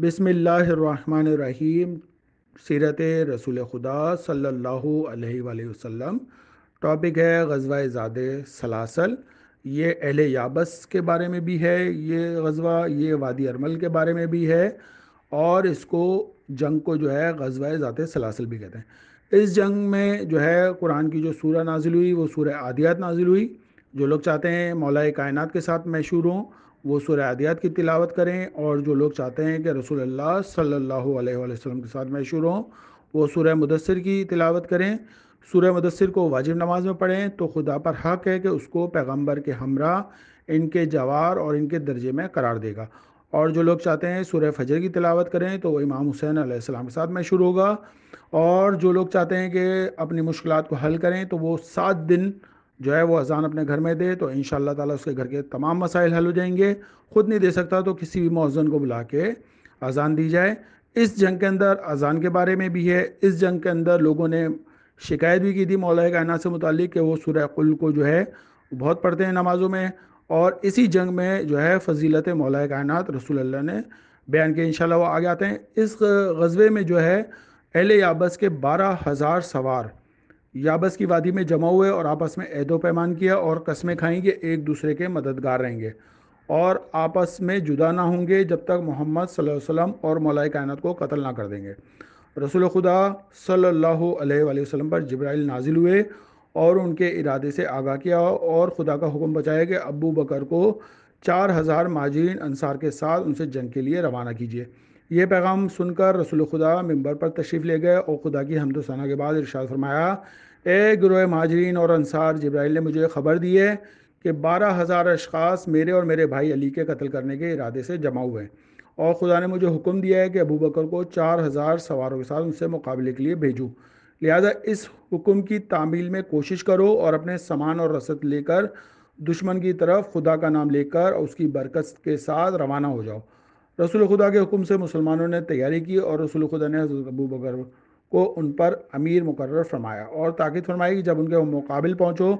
बिसमीम सीरत रसूल खुदा सल्लल्लाहु अलैहि वसल्लम टॉपिक है गजवा ज़ाद सलासल ये अहल याबस के बारे में भी है ये गजवा ये वादी अरमल के बारे में भी है और इसको जंग को जो है गजवा ज़ात सलासल भी कहते हैं इस जंग में जो है कुरान की जो सूर नाजिल हुई वो सूर्य आदियात नाजिल हुई जो लोग चाहते हैं मौलाए कायनात के साथ मशहूर हों वो सुर आदियात की तिलावत करें और जो लोग चाहते हैं कि रसूल अल्लाह सल्लल्लाहु अलैहि वसल्लम के साथ मशहूर हों वो सूर्य मुदसर की तिलावत करें सुरह मुदसर को वाजिब नमाज में पढ़ें तो खुदा पर हक है कि उसको पैगम्बर के हमरा इनके जवार और इनके दर्जे में करार देगा और जो लोग चाहते हैं सूर्य फजर की तिलावत करें तो वो इमाम हुसैन आसमाम के साथ मशहूर होगा और जो लोग चाहते हैं कि अपनी मुश्किल को हल करें तो वो सात दिन जो है वो अजान अपने घर में दे तो इन ताला उसके घर के तमाम मसाइल हल हो जाएंगे ख़ुद नहीं दे सकता तो किसी भी मौजन को बुला के अजान दी जाए इस जंग के अंदर अजान के बारे में भी है इस जंग के अंदर लोगों ने शिकायत भी की थी मौलाए कायना से मुतलिक कि वो सूर्य कुल को जो है बहुत पढ़ते हैं नमाज़ों में और इसी जंग में जो है फजीलत मौलाए कायनत रसूल ने बयान किए इन वो आगे आते हैं इस गजबे में जो है अहल याबस के बारह हज़ार सवार याबस की वादी में जमा हुए और आपस में ऐदो पैमान किया और कस्में खाई कि एक दूसरे के मददगार रहेंगे और आपस में जुदा ना होंगे जब तक मोहम्मद वसल्लम और मौलाई कायनत को कत्ल ना कर देंगे रसूल खुदा सल्लल्लाहु अलैहि वसल्लम पर जब्राइल नाजिल हुए और उनके इरादे से आगाह किया और खुदा का हुक्म बचाया कि अबू बकर को चार हज़ार माजिन अनसार के साथ उनसे जंग के लिए रवाना कीजिए यह पैगाम सुनकर रसूल खुदा मंबर पर तशरीफ़ ले गए और खुदा की हमदोसाना के बाद इरशाद फरमाया ए ग्रोह महाजरीन और अंसार जब्राइल ने मुझे खबर दी है कि बारह हज़ार अशास मेरे और मेरे भाई अली के कत्ल करने के इरादे से जमा हुए हैं और ख़ुदा ने मुझे हुक्म दिया है कि अबू बकर को चार हज़ार सवारों के साथ उनसे मुकाबले के लिए भेजूँ लिहाजा इस हुक्म की तामील में कोशिश करो और अपने सामान और रसद लेकर दुश्मन की तरफ खुदा का नाम लेकर उसकी बरकत के साथ रवाना हो जाओ रसूल खुदा के हुक्म से मुसलमानों ने तैयारी की और रसूल खुदा ने अबू बकर को उन पर अमीर मुकर फरमाया और ताकत फरमाई कि जब उनके मुकाबिल पहुँचो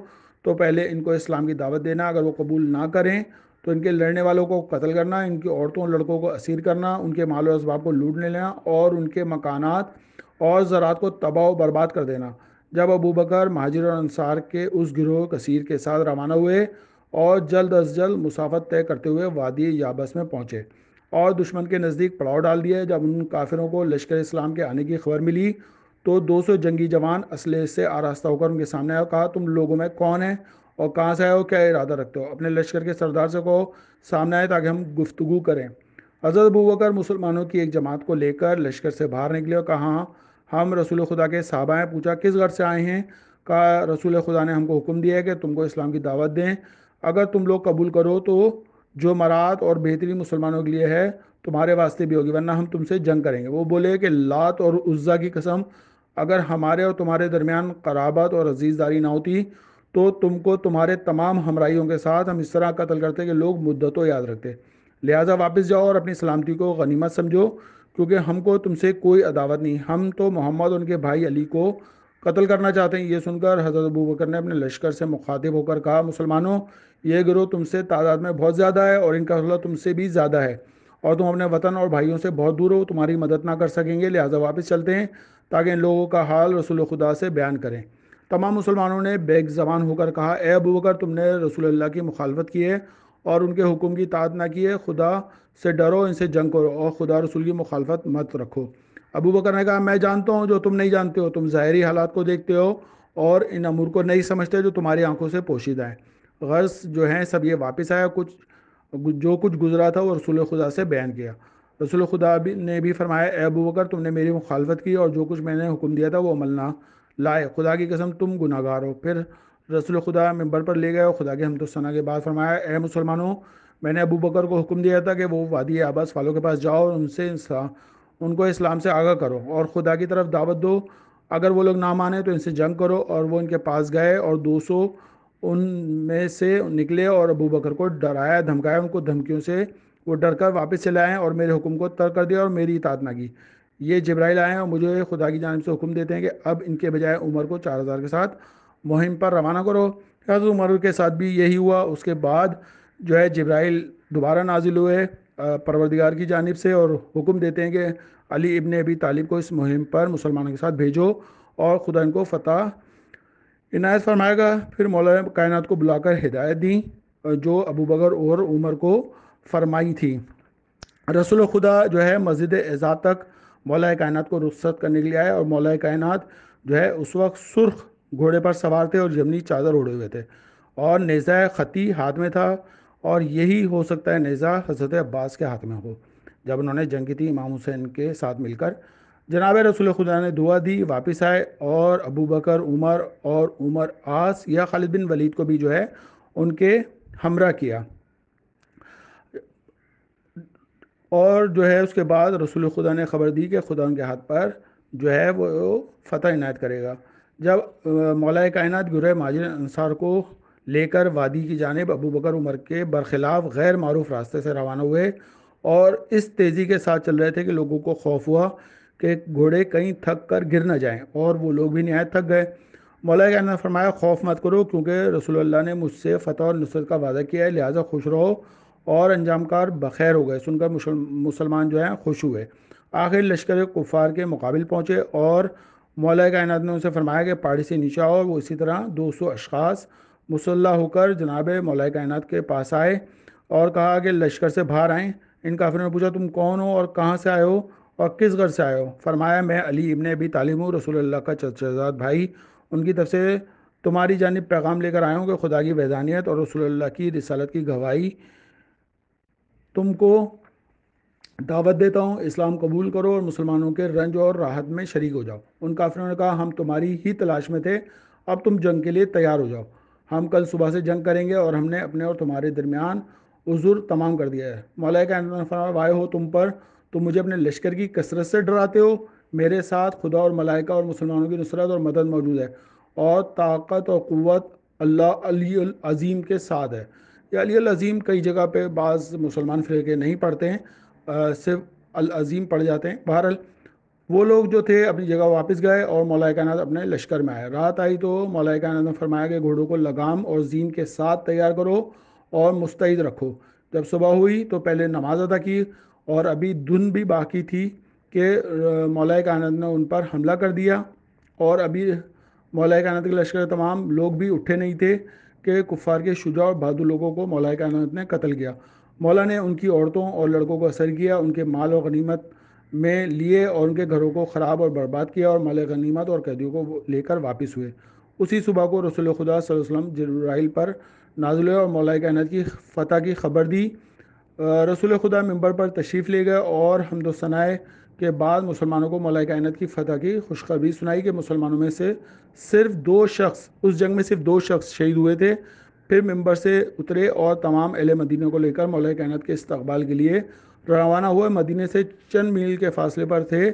तो पहले इनको इस्लाम की दावत देना अगर वो कबूल ना करें तो इनके लड़ने वालों को कत्ल करना इनकी औरतों और लड़कों को असीर करना उनके माल इसबाब को लूटने लेना और उनके मकानात और ज़रात को तबाह बर्बाद कर देना जब अबू बकर महाजर और अनसार के उस गिरोह कसीर के साथ रवाना हुए और जल्द अज जल्द मुसाफत तय करते हुए वादी याबस में पहुँचे और दुश्मन के नज़दीक पड़ाव डाल दिया जब उन काफिरों को लश्कर इस्लाम के आने की खबर मिली तो 200 जंगी जवान असले से आरास्ता होकर उनके सामने आया कहा तुम लोगों में कौन है और कहाँ से आए हो क्या इरादा रखते हो अपने लश्कर के सरदार से कहो सामने आए ताकि हम गुफ्तु करें हज़रत अबू मुसलमानों की एक जमात को लेकर लश्कर से बाहर निकले और कहा हम रसूल खुदा के साहबा हैं पूछा किस घर से आए हैं कहा रसूल खुदा ने हमको हुक्म दिया है कि तुमको इस्लाम की दावत दें अगर तुम लोग कबूल करो तो जो मरात और बेहतरीन मुसलमानों के लिए है तुम्हारे वास्ते भी होगी वरना हम तुमसे जंग करेंगे वो बोले कि लात और उज़्ज़ा की कसम अगर हमारे और तुम्हारे दरमियान कराबत और अजीज़दारी ना होती तो तुमको तुम्हारे तमाम हमराइयों के साथ हम इस तरह कत्ल करते कि लोग मुद्दतों याद रखते लिहाजा वापस जाओ और अपनी सलामती को गनीमत समझो क्योंकि हमको तुमसे कोई अदावत नहीं हम तो मोहम्मद उनके भाई अली को कत्ल करना चाहते हैं ये सुनकर हज़रत अबू बकर ने अपने लश्कर से मुखातिब होकर कहा मुसलमानों ये गिरोह तुमसे तादाद में बहुत ज़्यादा है और इनका हौसला तुमसे भी ज़्यादा है और तुम अपने वतन और भाइयों से बहुत दूर हो तुम्हारी मदद ना कर सकेंगे लिहाजा वापस चलते हैं ताकि इन लोगों का हाल रसूल खुदा से बयान करें तमाम मुसलमानों ने बेग जबान होकर कहा ए अबू बकर तुमने रसूल की मुखालफत की है और उनके हुक्म की ताद ना की है खुदा से डरो इनसे जंग करो और खुदा रसूल की मुखालफत मत रखो अबू बकर ने कहा मैं जानता हूँ जो तुम नहीं जानते हो तुम ज़ाहरी हालात को देखते हो और इन अमूर को नहीं समझते जो तुम्हारी आंखों से पोशीदा है गर्स जो है सब ये वापस आया कुछ जो कुछ गुजरा था वो रसूल खुदा से बयान किया रसूल खुदा भी ने भी फरमाया अबू बकर तुमने मेरी मुखालफत की और जो कुछ मैंने हुक्म दिया था वो अमल ना लाए खुदा की कसम तुम गुनागार हो फिर रसूल खुदा मंबर पर ले गए और खुदा के हम तो सना के बाद फरमाया ए मुसलमानों मैंने अबू बकर को हुक्म दिया था कि वो वादी आबास वालों के पास जाओ और उनसे उनको इस्लाम से आगाह करो और ख़ुदा की तरफ दावत दो अगर वो लोग ना माने तो इनसे जंग करो और वो इनके पास गए और दो सौ उन में से निकले और अबू बकर को डराया धमकाया उनको धमकियों से वो डर कर वापस चले आए और मेरे हुक्म को तर्क कर दिया और मेरी इतात ना की ये जब्राइल आए और मुझे खुदा की जानब से हुक्म देते हैं कि अब इनके बजाय उमर को चार हज़ार के साथ मुहिम पर रवाना करो हजरत उमर के साथ भी यही हुआ उसके बाद जो है जब्राइल दोबारा नाजिल हुए परवरदिगार की जानब से और हुक्म देते हैं कि अली इबन अबी तालिब को इस मुहिम पर मुसलमानों के साथ भेजो और ख़ुदा इनको फ़तह इनायत फरमाएगा फिर मौलाना कायनात को बुलाकर हिदायत दी जो अबू बकर और उमर को फरमाई थी रसूल खुदा जो है मस्जिद एजाद तक मौलाए कायनात को रुख्सत करने के लिए आए और मौलाए कायनात जो है उस वक्त सुर्ख घोड़े पर सवार थे और जमनी चादर ओढ़े हुए थे और नज़ा खती हाथ में था और यही हो सकता है नज़ा हजरत अब्बास के हाथ में हो जब उन्होंने जंग थी इमाम हुसैन के साथ मिलकर जनाब रसूल खुदा ने दुआ दी वापस आए और अबू बकर उमर और उमर आस या खालिद बिन वलीद को भी जो है उनके हमरा किया और जो है उसके बाद रसूल खुदा ने खबर दी कि खुदा उनके हाथ पर जो है वो फतह इनायत करेगा जब मौलाए कायनत गुरे माजिर अंसार को लेकर वादी की जानब अबू बकर उमर के बरखिलाफ गैर मरूफ रास्ते से रवाना हुए और इस तेज़ी के साथ चल रहे थे कि लोगों को खौफ हुआ कि घोड़े कहीं थक कर गिर ना जाएं और वो लोग भी नहायत थक गए मौला का फरमाया खौफ मत करो क्योंकि रसोल्ला ने मुझसे फ़तह और नुसरत का वादा किया है लिहाजा खुश रहो और अंजामकार बखैर हो गए सुनकर मुसलमान जो हैं खुश हुए आखिर लश्कर कुफार के मुकाबल पहुँचे और मौला कायनात ने उनसे फरमाया कि पहाड़ी से नीचे आओ और वो इसी तरह दो सौ अशास मुसल्ला होकर जनाब मौलाए कायनत के पास आए और कहा कि लश्कर से बाहर आएँ इन काफिरों ने पूछा तुम कौन हो और कहाँ से आए हो और किस घर से आए हो फरमाया मैं अली इबन अभी तालीम हूँ रसूल का चचाजाद भाई उनकी तरफ से तुम्हारी जानब पैगाम लेकर आया हूँ कि खुदा की वैदानियत और रसूल की रसालत की गवाही तुमको दावत देता हूँ इस्लाम कबूल करो और मुसलमानों के रंज और राहत में शरीक हो जाओ उन काफिरों ने कहा हम तुम्हारी ही तलाश में थे अब तुम जंग के लिए तैयार हो जाओ हम कल सुबह से जंग करेंगे और हमने अपने और तुम्हारे दरमियान उजुर तमाम कर दिया है मौला का वाय हो तुम पर तुम मुझे अपने लश्कर की कसरत से डराते हो मेरे साथ खुदा और मलाइका और मुसलमानों की नुसरत और मदद मौजूद है और ताकत और क़वत अल्लाह अली अज़ीम के साथ है ये अली अज़ीम कई जगह पे बाज़ मुसलमान फिर के नहीं पढ़ते हैं सिर्फ अलीम अज़ीम पढ़ जाते हैं बहरहाल वो लोग जो थे अपनी जगह वापस गए और मौलाए कायनात अपने लश्कर में आए रात आई तो मौलाए कायनात ने फरमाया कि घोड़ों को लगाम और जीन के साथ तैयार करो और मुस्तैद रखो जब सुबह हुई तो पहले नमाज अदा की और अभी धुन भी बाकी थी कि मौलाए कायनात ने उन पर हमला कर दिया और अभी मौलाए कायनात के लश्कर तमाम लोग भी उठे नहीं थे कि कुफ़ार के शुजा और बहादुर लोगों को मौलाए कायनात ने कत्ल किया मौला ने उनकी औरतों और लड़कों को असर किया उनके माल और गनीमत में लिए और उनके घरों को ख़राब और बर्बाद किया और माल गनीमत और कैदियों को लेकर वापस हुए उसी सुबह को रसूल खुदा वसम जरूराइल पर नाजुल और मौलाई कायनत की फ़तह की खबर दी रसूल खुदा मंबर पर तशरीफ़ ले गए और हमदोसनाए के बाद मुसलमानों को मौलाई कायनत की फ़तह की खुशखबरी सुनाई कि मुसलमानों में से सिर्फ दो शख्स उस जंग में सिर्फ दो शख्स शहीद हुए थे फिर मेंबर से उतरे और तमाम अहल मदीना को लेकर मौलाई कायनत के इस्तबाल के लिए रवाना हुए मदीने से चंद मील के फासले पर थे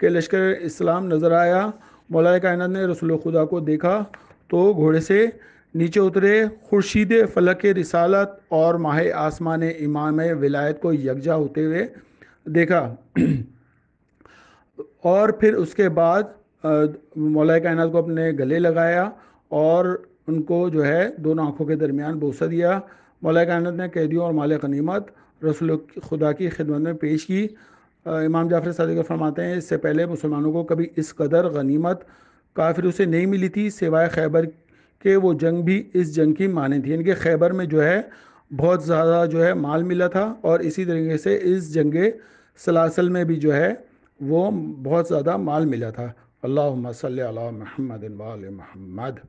कि लश्कर इस्लाम नज़र आया मौलाए कायनत ने रसूल खुदा को देखा तो घोड़े से नीचे उतरे खुर्शीद फलक रिसालत और माह आसमान इमाम विलायत को यकजा होते हुए देखा और फिर उसके बाद मौलाए कायनत को अपने गले लगाया और उनको जो है दोनों आँखों के दरमियान बोसा दिया मौलाए कायनत ने कैदियों और माल गनीमत रसूल खुदा की खिदमत में पेश की इमाम जाफर सदक फरमाते हैं इससे पहले मुसलमानों को कभी इस कदर गनीमत काफिर उसे नहीं मिली थी सिवाय खैबर के वो जंग भी इस जंग की माने थी इनके खैबर में जो है बहुत ज़्यादा जो है माल मिला था और इसी तरीके से इस जंग सलासल में भी जो है वो बहुत ज़्यादा माल मिला था अल्लाह सल महमद महमद